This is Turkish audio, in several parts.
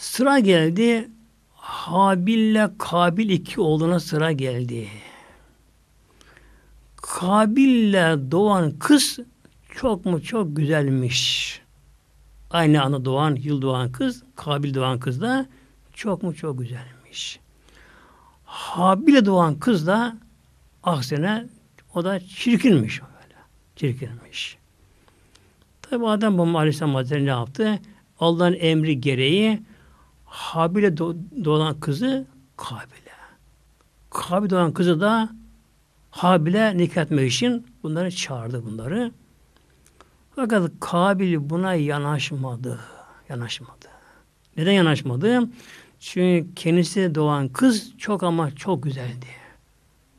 Sıra geldi Habil'le Kabil iki oğluna sıra geldi. Kabil'le doğan kız çok mu çok güzelmiş. Aynı anda doğan, yıl doğan kız, Kabil doğan kız da çok mu çok güzelmiş. Habil'e doğan kız da aksine o da çirkinmiş. Böyle. Çirkinmiş. Tabi Adem Baba Aleyhisselam Hazretleri ne yaptı? Allah'ın emri gereği Habil'e doğan kızı Kabil'e. Kabil doğan kızı da Habil'e nikah etmek için bunları çağırdı bunları. Fakat Kabil buna yanaşmadı. Yanaşmadı. Neden yanaşmadı? Çünkü kendisi doğan kız çok ama çok güzeldi.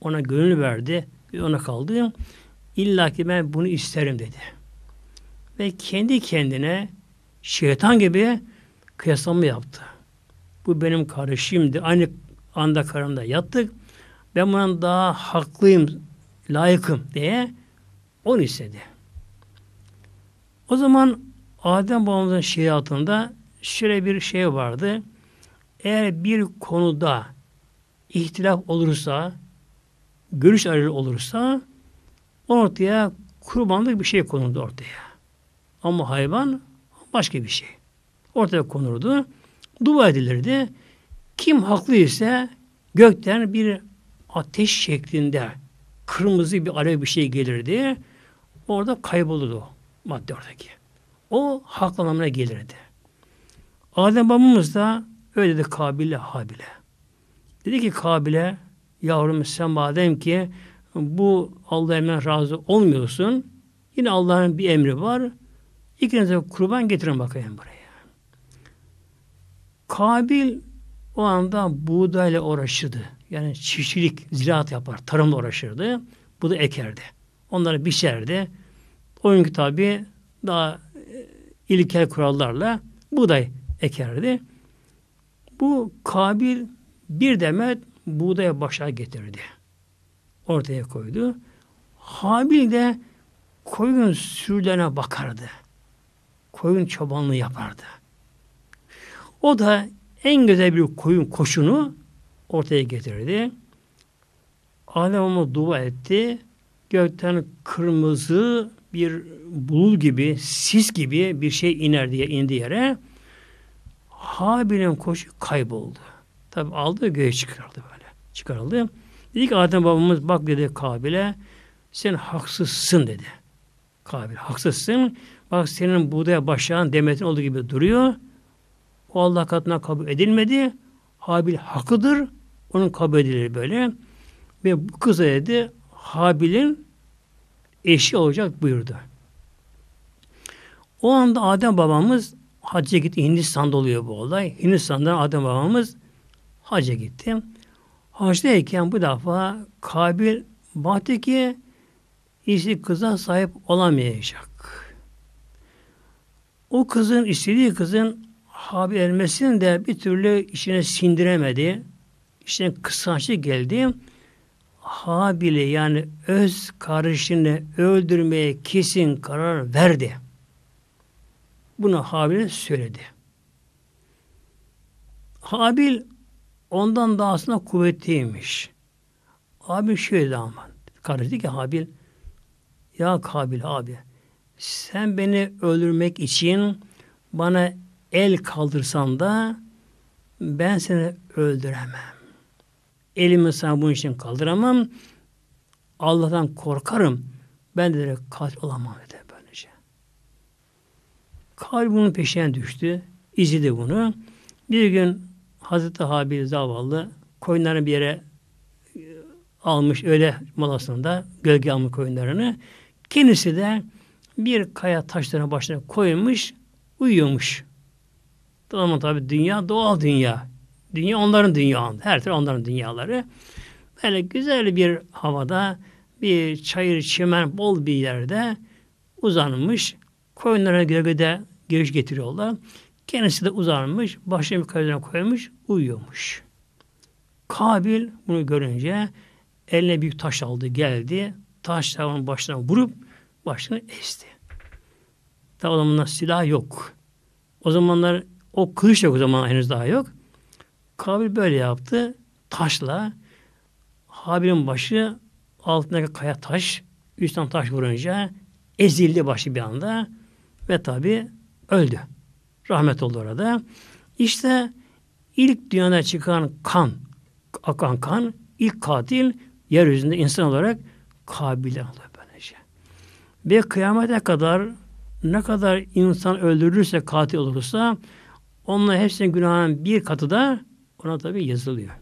Ona gönül verdi. Ona kaldı. İlla ki ben bunu isterim dedi. Ve kendi kendine şeytan gibi kıyaslama yaptı. Bu benim karı aynı anda karımda yattık. Ben bundan daha haklıyım, layıkım diye onu istedi. O zaman Adem babamızın şeriatında şöyle bir şey vardı. Eğer bir konuda ihtilaf olursa, görüş ayrılığı olursa ortaya kurbanlık bir şey konuldu ortaya. Ama hayvan başka bir şey. Ortaya konurdu dua edilirdi. Kim haklı ise gökten bir ateş şeklinde kırmızı bir alev bir şey gelirdi. Orada kaybolurdu madde oradaki. O hak anlamına gelirdi. Adem babamız da öyle dedi Kabil'e Habil'e. Dedi ki Kabil'e yavrum sen madem ki bu Allah'a hemen razı olmuyorsun yine Allah'ın bir emri var. İkinize kurban getirin bakayım buraya. Kabil o anda buğdayla uğraşırdı. Yani çiftçilik, ziraat yapar, tarımla uğraşırdı. Bu da ekerdi. Onları biçerdi. O günkü tabi daha e, ilkel kurallarla buğday ekerdi. Bu Kabil bir demet buğdaya başa getirdi. Ortaya koydu. Habil de koyun sürülerine bakardı. Koyun çobanlığı yapardı. O da en güzel bir koyun koşunu ortaya getirdi. Alem ona dua etti. Gökten kırmızı bir bulut gibi, sis gibi bir şey iner diye indi yere. Habil'in koşu kayboldu. Tabi aldı göğe çıkardı böyle. Çıkarıldı. Dedi ki Adem babamız bak dedi Kabil'e sen haksızsın dedi. Kabil haksızsın. Bak senin buğdaya başlayan demetin olduğu gibi duruyor. O Allah katına kabul edilmedi. Habil hakkıdır. Onun kabul edilir böyle. Ve bu kıza dedi Habil'in eşi olacak buyurdu. O anda Adem babamız hacca gitti. Hindistan'da oluyor bu olay. Hindistan'dan Adem babamız hacca gitti. Hacdayken bu defa Kabil baktı ki işte kıza sahip olamayacak. O kızın, istediği kızın Habil elmesini de bir türlü işine sindiremedi. İçine kısançlı geldi. Habil'i yani öz kardeşini öldürmeye kesin karar verdi. Bunu Habil'e söyledi. Habil ondan daha aslında kuvvetliymiş. Habil şöyle ama kardeşi ki Habil ya Kabil abi sen beni öldürmek için bana el kaldırsan da ben seni öldüremem. Elimi sana bunun için kaldıramam. Allah'tan korkarım. Ben de katil olamam dedi böylece. Kalp bunun peşine düştü. İzledi bunu. Bir gün Hazreti Habil zavallı koyunlarını bir yere e, almış öyle molasında gölge almış koyunlarını. Kendisi de bir kaya taşlarına başına koymuş, uyuyormuş. Tamam tabi dünya doğal dünya. Dünya onların dünya. Her türlü onların dünyaları. Böyle güzel bir havada bir çayır çimen bol bir yerde uzanmış. Koyunlara gölgede giriş getiriyorlar. Kendisi de uzanmış. Başını bir koymuş. Uyuyormuş. Kabil bunu görünce eline büyük taş aldı geldi. Taş tavanın başına vurup başını esti. Tabi o zamanlar silah yok. O zamanlar o kılıç yok o zaman henüz daha yok. Kabil böyle yaptı. Taşla Habil'in başı altındaki kaya taş, üstten taş vurunca ezildi başı bir anda ve tabi öldü. Rahmet oldu orada. İşte ilk dünyada çıkan kan, akan kan, ilk katil yeryüzünde insan olarak Kabil'e alıyor böylece. Ve kıyamete kadar ne kadar insan öldürürse, katil olursa Onların hepsinin günahının bir katı da ona tabi yazılıyor.